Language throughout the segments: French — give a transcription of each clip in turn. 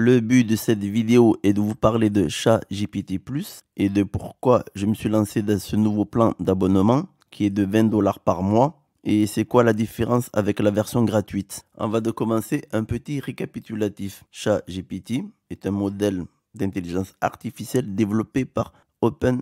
Le but de cette vidéo est de vous parler de ChatGPT Plus et de pourquoi je me suis lancé dans ce nouveau plan d'abonnement qui est de 20 dollars par mois et c'est quoi la différence avec la version gratuite. On va de commencer un petit récapitulatif. GPT est un modèle d'intelligence artificielle développé par OpenAI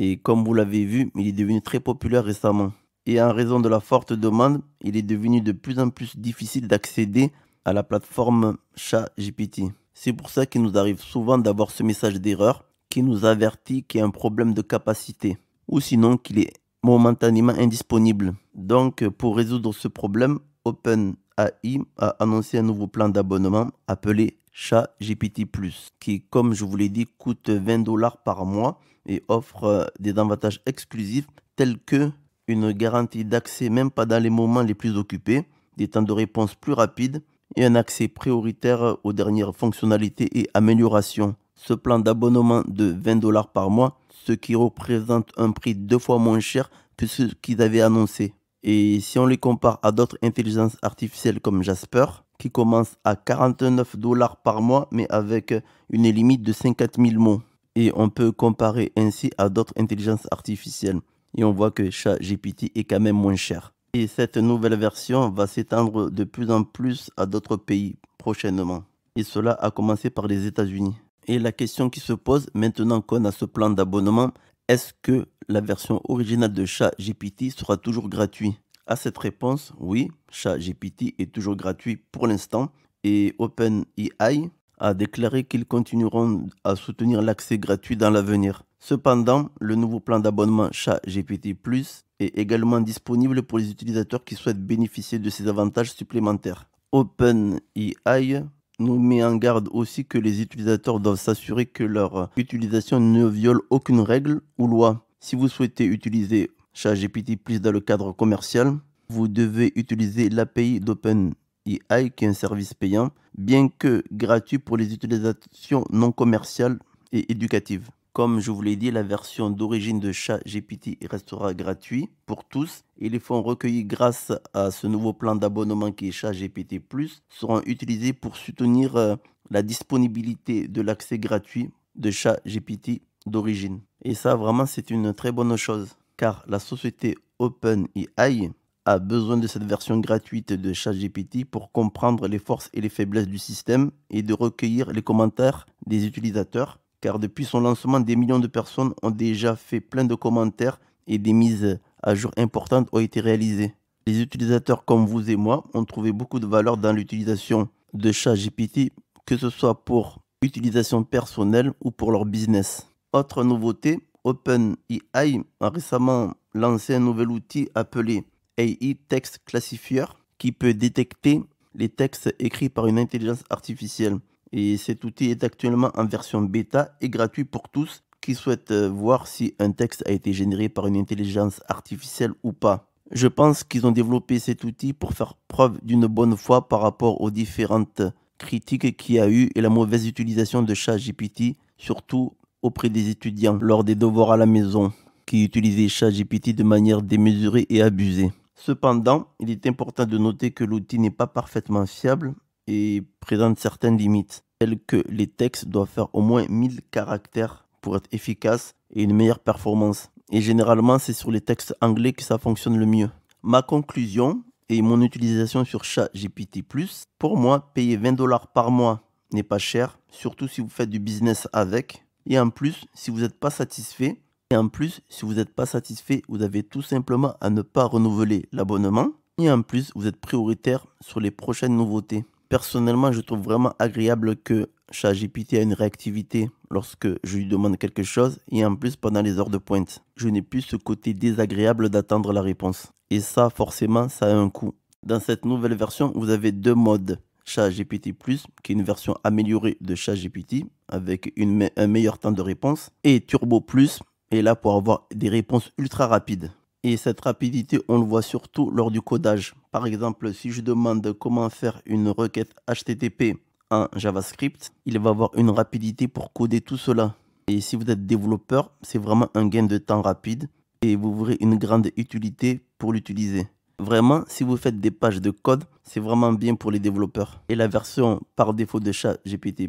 et comme vous l'avez vu, il est devenu très populaire récemment. Et en raison de la forte demande, il est devenu de plus en plus difficile d'accéder à la plateforme ChatGPT. C'est pour ça qu'il nous arrive souvent d'avoir ce message d'erreur qui nous avertit qu'il y a un problème de capacité ou sinon qu'il est momentanément indisponible. Donc pour résoudre ce problème, OpenAI a annoncé un nouveau plan d'abonnement appelé ChatGPT Plus qui comme je vous l'ai dit coûte 20 dollars par mois et offre euh, des avantages exclusifs tels que une garantie d'accès même pas dans les moments les plus occupés, des temps de réponse plus rapides et un accès prioritaire aux dernières fonctionnalités et améliorations. Ce plan d'abonnement de 20 dollars par mois, ce qui représente un prix deux fois moins cher que ce qu'ils avaient annoncé. Et si on les compare à d'autres intelligences artificielles comme Jasper, qui commence à 49 dollars par mois, mais avec une limite de 50 000 mots. Et on peut comparer ainsi à d'autres intelligences artificielles. Et on voit que ChatGPT est quand même moins cher. Et cette nouvelle version va s'étendre de plus en plus à d'autres pays prochainement. Et cela a commencé par les États-Unis. Et la question qui se pose maintenant qu'on a ce plan d'abonnement, est-ce que la version originale de ChatGPT sera toujours gratuite À cette réponse, oui, ChatGPT est toujours gratuit pour l'instant et OpenEI a déclaré qu'ils continueront à soutenir l'accès gratuit dans l'avenir. Cependant, le nouveau plan d'abonnement ChatGPT Plus est également disponible pour les utilisateurs qui souhaitent bénéficier de ces avantages supplémentaires. OpenEI nous met en garde aussi que les utilisateurs doivent s'assurer que leur utilisation ne viole aucune règle ou loi. Si vous souhaitez utiliser ChatGPT Plus dans le cadre commercial, vous devez utiliser l'API d'OpenEI qui est un service payant, bien que gratuit pour les utilisations non commerciales et éducatives. Comme je vous l'ai dit, la version d'origine de ChatGPT restera gratuite pour tous et les fonds recueillis grâce à ce nouveau plan d'abonnement qui est ChatGPT Plus seront utilisés pour soutenir euh, la disponibilité de l'accès gratuit de ChatGPT d'origine. Et ça, vraiment, c'est une très bonne chose car la société OpenAI a besoin de cette version gratuite de ChatGPT pour comprendre les forces et les faiblesses du système et de recueillir les commentaires des utilisateurs car depuis son lancement, des millions de personnes ont déjà fait plein de commentaires et des mises à jour importantes ont été réalisées. Les utilisateurs comme vous et moi ont trouvé beaucoup de valeur dans l'utilisation de ChatGPT, que ce soit pour utilisation personnelle ou pour leur business. Autre nouveauté, OpenAI a récemment lancé un nouvel outil appelé AI Text Classifier qui peut détecter les textes écrits par une intelligence artificielle. Et cet outil est actuellement en version bêta et gratuit pour tous qui souhaitent euh, voir si un texte a été généré par une intelligence artificielle ou pas. Je pense qu'ils ont développé cet outil pour faire preuve d'une bonne foi par rapport aux différentes critiques qu'il y a eu et la mauvaise utilisation de ChatGPT, surtout auprès des étudiants lors des devoirs à la maison, qui utilisaient ChatGPT de manière démesurée et abusée. Cependant, il est important de noter que l'outil n'est pas parfaitement fiable et présente certaines limites, telles que les textes doivent faire au moins 1000 caractères pour être efficaces et une meilleure performance. Et généralement, c'est sur les textes anglais que ça fonctionne le mieux. Ma conclusion et mon utilisation sur ChatGPT+, pour moi, payer 20 dollars par mois n'est pas cher, surtout si vous faites du business avec. Et en plus, si vous n'êtes pas satisfait, et en plus, si vous n'êtes pas satisfait, vous avez tout simplement à ne pas renouveler l'abonnement. Et en plus, vous êtes prioritaire sur les prochaines nouveautés personnellement, je trouve vraiment agréable que ChatGPT a une réactivité lorsque je lui demande quelque chose et en plus pendant les heures de pointe. Je n'ai plus ce côté désagréable d'attendre la réponse. Et ça, forcément, ça a un coût. Dans cette nouvelle version, vous avez deux modes. ChatGPT Plus, qui est une version améliorée de ChatGPT avec un meilleur temps de réponse, et Turbo Plus, est là pour avoir des réponses ultra rapides. Et cette rapidité, on le voit surtout lors du codage. Par exemple, si je demande comment faire une requête HTTP en JavaScript, il va avoir une rapidité pour coder tout cela. Et si vous êtes développeur, c'est vraiment un gain de temps rapide et vous aurez une grande utilité pour l'utiliser. Vraiment, si vous faites des pages de code, c'est vraiment bien pour les développeurs. Et la version par défaut de chat GPT+,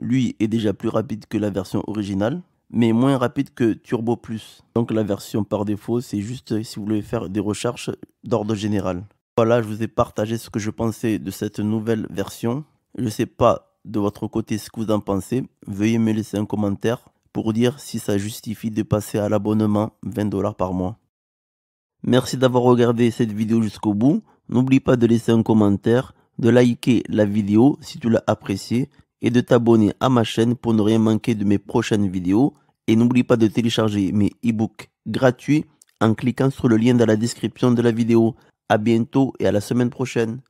lui est déjà plus rapide que la version originale mais moins rapide que Turbo Plus. Donc la version par défaut, c'est juste euh, si vous voulez faire des recherches d'ordre général. Voilà, je vous ai partagé ce que je pensais de cette nouvelle version. Je ne sais pas de votre côté ce que vous en pensez. Veuillez me laisser un commentaire pour dire si ça justifie de passer à l'abonnement 20 dollars par mois. Merci d'avoir regardé cette vidéo jusqu'au bout. N'oublie pas de laisser un commentaire, de liker la vidéo si tu l'as appréciée et de t'abonner à ma chaîne pour ne rien manquer de mes prochaines vidéos. Et n'oublie pas de télécharger mes e-books gratuits en cliquant sur le lien dans la description de la vidéo. À bientôt et à la semaine prochaine.